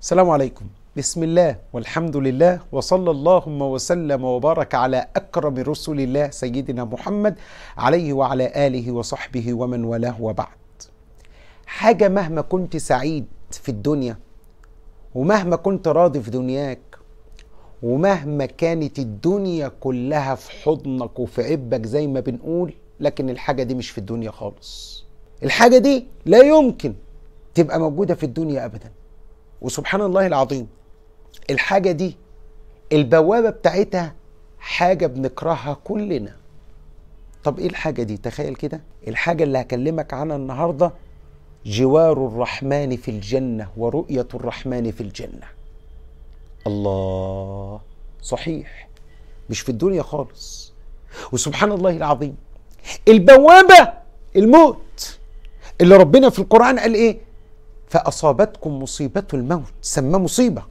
السلام عليكم بسم الله والحمد لله وصلى اللهم وسلم وبارك على أكرم رسل الله سيدنا محمد عليه وعلى آله وصحبه ومن والاه وبعد حاجة مهما كنت سعيد في الدنيا ومهما كنت راضي في دنياك ومهما كانت الدنيا كلها في حضنك وفي عبك زي ما بنقول لكن الحاجة دي مش في الدنيا خالص الحاجة دي لا يمكن تبقى موجودة في الدنيا أبدا وسبحان الله العظيم الحاجة دي البوابة بتاعتها حاجة بنكرهها كلنا طب ايه الحاجة دي تخيل كده الحاجة اللي هكلمك عنها النهاردة جوار الرحمن في الجنة ورؤية الرحمن في الجنة الله صحيح مش في الدنيا خالص وسبحان الله العظيم البوابة الموت اللي ربنا في القرآن قال ايه فأصابتكم مصيبة الموت سماه مصيبة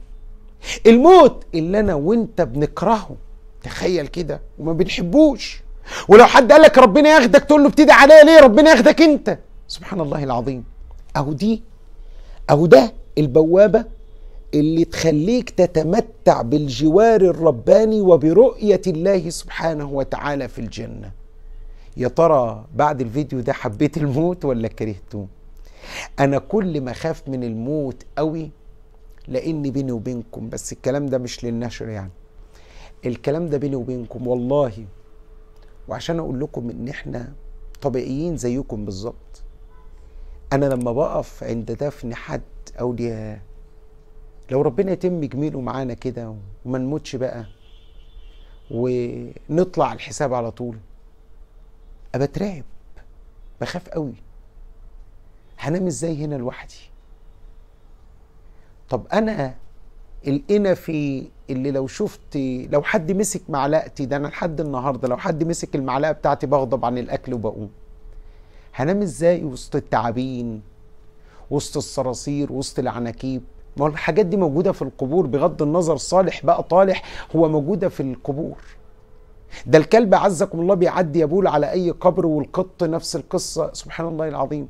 الموت اللي أنا وأنت بنكرهه تخيل كده وما بنحبوش ولو حد قال لك ربنا ياخدك تقول له ابتدي عليا ليه ربنا ياخدك أنت سبحان الله العظيم أهو دي أهو ده البوابة اللي تخليك تتمتع بالجوار الرباني وبرؤية الله سبحانه وتعالى في الجنة يا ترى بعد الفيديو ده حبيت الموت ولا كرهتوه انا كل ما اخاف من الموت قوي لاني بيني وبينكم بس الكلام ده مش للنشر يعني الكلام ده بيني وبينكم والله وعشان اقول لكم ان احنا طبيعيين زيكم بالظبط انا لما بقف عند دفن حد اولياء لو ربنا يتم جميله معانا كده وما نموتش بقى ونطلع الحساب على طول ابترعب بخاف قوي هنام ازاي هنا لوحدي طب انا الانا في اللي لو شفت لو حد مسك معلقتي ده انا لحد النهارده لو حد مسك المعلقه بتاعتي بغضب عن الاكل وبقوم هنام ازاي وسط التعابين وسط الصراصير وسط العناكيب ما الحاجات دي موجوده في القبور بغض النظر صالح بقى طالح هو موجوده في القبور ده الكلب عزكم الله بيعدي يبول على اي قبر والقط نفس القصه سبحان الله العظيم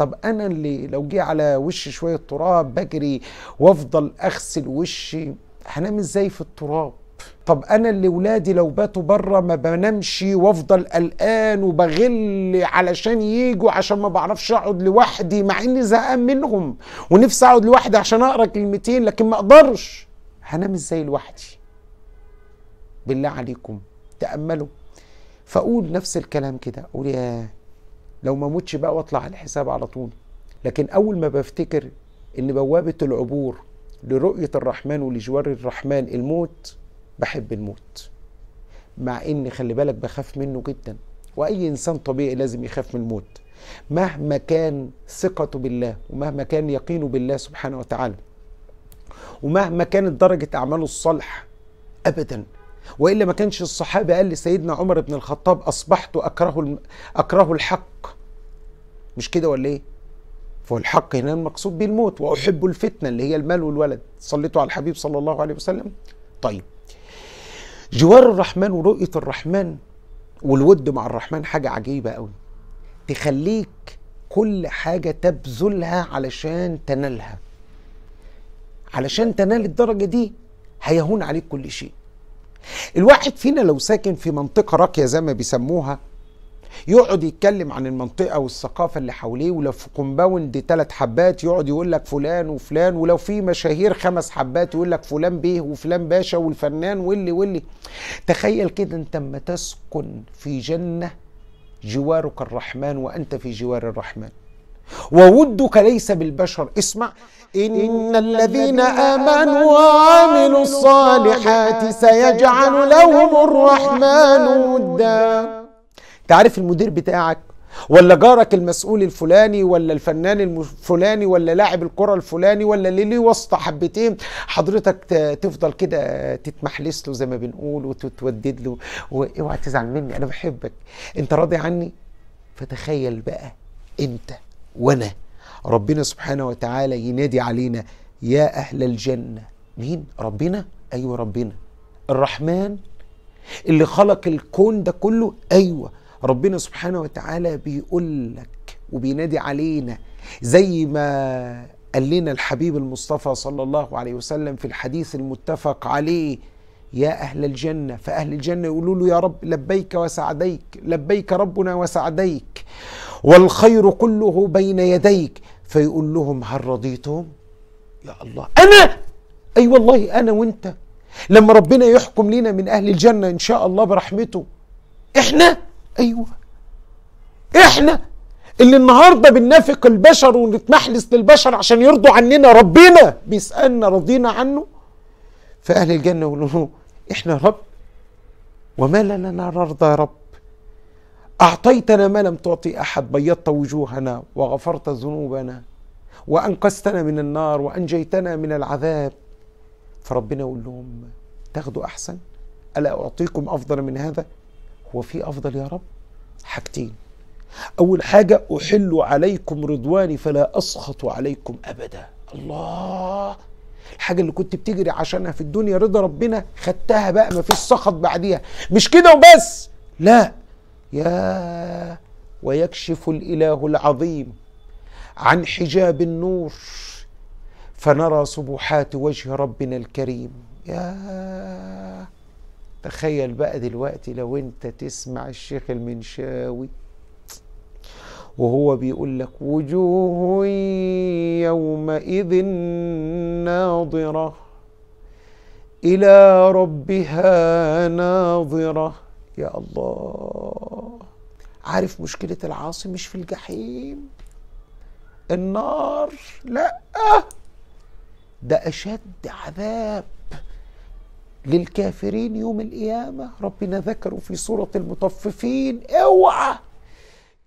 طب انا اللي لو جه على وشي شويه تراب بجري وافضل اغسل وشي هنام ازاي في التراب طب انا اللي ولادي لو باتوا بره ما بنامش وافضل قلقان وبغل علشان يجوا عشان ما بعرفش اقعد لوحدي مع اني زهقان منهم ونفسي اقعد لوحدي عشان اقرا كلمتين لكن ما اقدرش هنام ازاي لوحدي بالله عليكم تاملوا فاقول نفس الكلام كده اقول يا لو ما موتش بقى واطلع على الحساب على طول لكن اول ما بفتكر ان بوابه العبور لرؤيه الرحمن ولجوار الرحمن الموت بحب الموت مع ان خلي بالك بخاف منه جدا واي انسان طبيعي لازم يخاف من الموت مهما كان ثقته بالله ومهما كان يقينه بالله سبحانه وتعالى ومهما كانت درجه اعماله الصالحه ابدا والا ما كانش الصحابه قال لسيدنا عمر بن الخطاب اصبحت اكره اكره الحق مش كده ولا ايه فهو الحق هنا المقصود به الموت واحب الفتنه اللي هي المال والولد صليتوا على الحبيب صلى الله عليه وسلم طيب جوار الرحمن ورؤيه الرحمن والود مع الرحمن حاجه عجيبه قوي تخليك كل حاجه تبذلها علشان تنالها علشان تنال الدرجه دي هيهون عليك كل شيء الواحد فينا لو ساكن في منطقة راقية زي ما بيسموها يقعد يتكلم عن المنطقة والثقافة اللي حواليه ولو في كومباوند ثلاث حبات يقعد يقول لك فلان وفلان ولو في مشاهير خمس حبات يقول لك فلان بيه وفلان باشا والفنان واللي واللي تخيل كده انت اما تسكن في جنة جوارك الرحمن وانت في جوار الرحمن وودك ليس بالبشر اسمع إن الذين آمنوا وعملوا الصالحات سيجعل لهم الرحمن ودا تعرف المدير بتاعك ولا جارك المسؤول الفلاني ولا الفنان الفلاني ولا لاعب الكرة الفلاني ولا اللي ليه وسط حبتين حضرتك تفضل كده تتمحلس له زي ما بنقول وتتودد له واوعى تزعل مني انا بحبك انت راضي عني فتخيل بقى انت وانا ربنا سبحانه وتعالى ينادي علينا يا اهل الجنه مين ربنا ايوه ربنا الرحمن اللي خلق الكون ده كله ايوه ربنا سبحانه وتعالى بيقول لك وبينادي علينا زي ما قال لنا الحبيب المصطفى صلى الله عليه وسلم في الحديث المتفق عليه يا أهل الجنة فأهل الجنة يقولوا له يا رب لبيك وسعديك لبيك ربنا وسعديك والخير كله بين يديك فيقول لهم هل رضيتم يا الله أنا أي أيوة والله أنا وأنت لما ربنا يحكم لنا من أهل الجنة إن شاء الله برحمته إحنا أيوة إحنا اللي النهارده بننافق البشر ونتمحلس للبشر عشان يرضوا عننا ربنا بيسألنا رضينا عنه فأهل الجنة يقولوا إحنا رب وما لنا نرضى يا رب أعطيتنا ما لم تعطي أحد بيضت وجوهنا وغفرت ذنوبنا وأنقذتنا من النار وأنجيتنا من العذاب فربنا يقول لهم تاخدوا أحسن ألا أعطيكم أفضل من هذا هو في أفضل يا رب حاجتين أول حاجة أحل عليكم رضواني فلا أسخط عليكم أبدا الله الحاجة اللي كنت بتجري عشانها في الدنيا رضا ربنا خدتها بقى ما فيش سخط بعديها مش كده وبس لا يا ويكشف الاله العظيم عن حجاب النور فنرى سبحات وجه ربنا الكريم يا تخيل بقى دلوقتي لو انت تسمع الشيخ المنشاوي وهو بيقول لك وجوه يومئذ ناظرة إلى ربها ناظرة يا الله عارف مشكلة العاصي مش في الجحيم النار لا ده أشد عذاب للكافرين يوم القيامة ربنا ذكره في سورة المطففين اوعى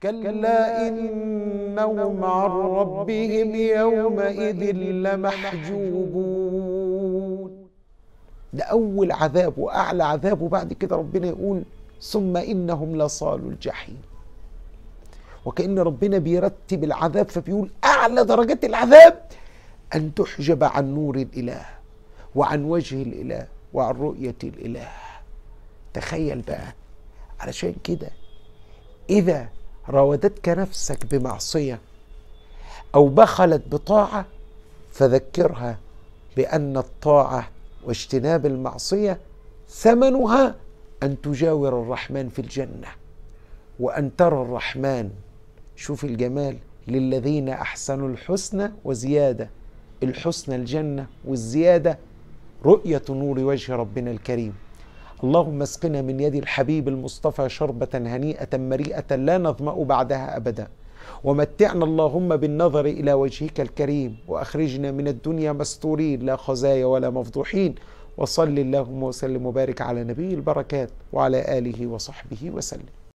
كلا إنهم عن ربهم يومئذ لمحجوبون ده أول عذاب وأعلى عذاب وبعد كده ربنا يقول ثم إنهم لصالوا الجحيم وكأن ربنا بيرتب العذاب فبيقول أعلى درجات العذاب أن تحجب عن نور الإله وعن وجه الإله وعن رؤية الإله تخيل بقى علشان كده إذا راودتك نفسك بمعصية أو بخلت بطاعة فذكرها بأن الطاعة واجتناب المعصية ثمنها أن تجاور الرحمن في الجنة وأن ترى الرحمن شوف الجمال للذين أحسنوا الحسنى وزيادة الحسنى الجنة والزيادة رؤية نور وجه ربنا الكريم اللهم اسقنا من يد الحبيب المصطفى شربة هنيئة مريئة لا نظمأ بعدها أبدا ومتعنا اللهم بالنظر إلى وجهك الكريم وأخرجنا من الدنيا مستورين لا خزايا ولا مفضوحين وصل اللهم وسلم وبارك على نبي البركات وعلى آله وصحبه وسلم